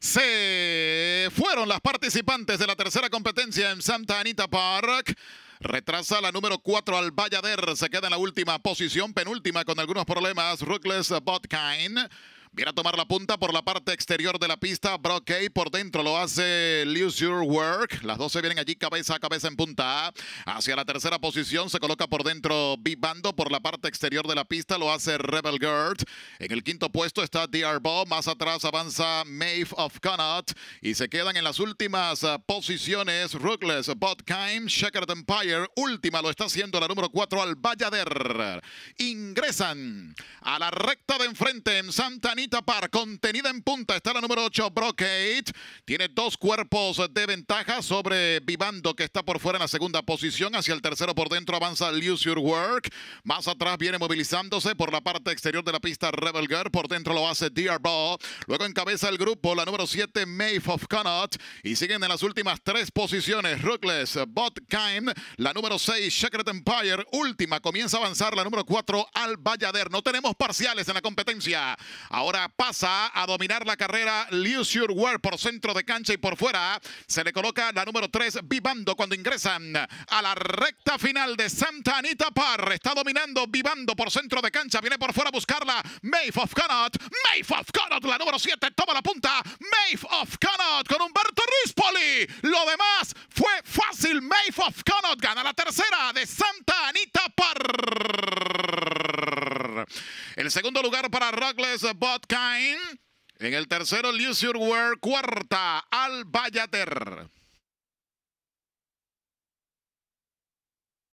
Se fueron las participantes de la tercera competencia en Santa Anita Park. Retrasa la número 4 al Vallader. Se queda en la última posición, penúltima con algunos problemas. Ruthless Botkine. Viene a tomar la punta por la parte exterior de la pista. Brock por dentro lo hace Lose Your Work. Las dos se vienen allí cabeza a cabeza en punta Hacia la tercera posición se coloca por dentro Bando Por la parte exterior de la pista lo hace Rebel Gird. En el quinto puesto está DR Bob. Más atrás avanza Maeve of Connaught. Y se quedan en las últimas ah, posiciones Ruthless, Botkind, Shekard Empire. Última lo está haciendo la número 4 al Vallader. Ingresan a la recta de enfrente en Santa par, contenida en punta, está la número 8, Brocade. Tiene dos cuerpos de ventaja sobre Vivando, que está por fuera en la segunda posición. Hacia el tercero por dentro avanza Lose Your Work. Más atrás viene movilizándose por la parte exterior de la pista Rebel Girl. Por dentro lo hace Dear Ball. Luego encabeza el grupo la número 7, Maeve of Connaught. Y siguen en las últimas tres posiciones, Ruthless, Botkine La número 6, Secret Empire. Última, comienza a avanzar la número 4, Al Vallader. No tenemos parciales en la competencia. Ahora Ahora pasa a dominar la carrera Liu World por centro de cancha y por fuera. Se le coloca la número 3, Vivando, cuando ingresan a la recta final de Santa Anita Parr. Está dominando Vivando por centro de cancha. Viene por fuera a buscarla. Maeve of Connaught. Maeve of Connaught, la número 7, toma la punta. Maeve of Connaught con Humberto Rispoli. Lo demás fue fácil. Maeve of Connaught gana la tercera. segundo lugar para Rockles Botkine. En el tercero, Lizard Cuarta, Al Bayater.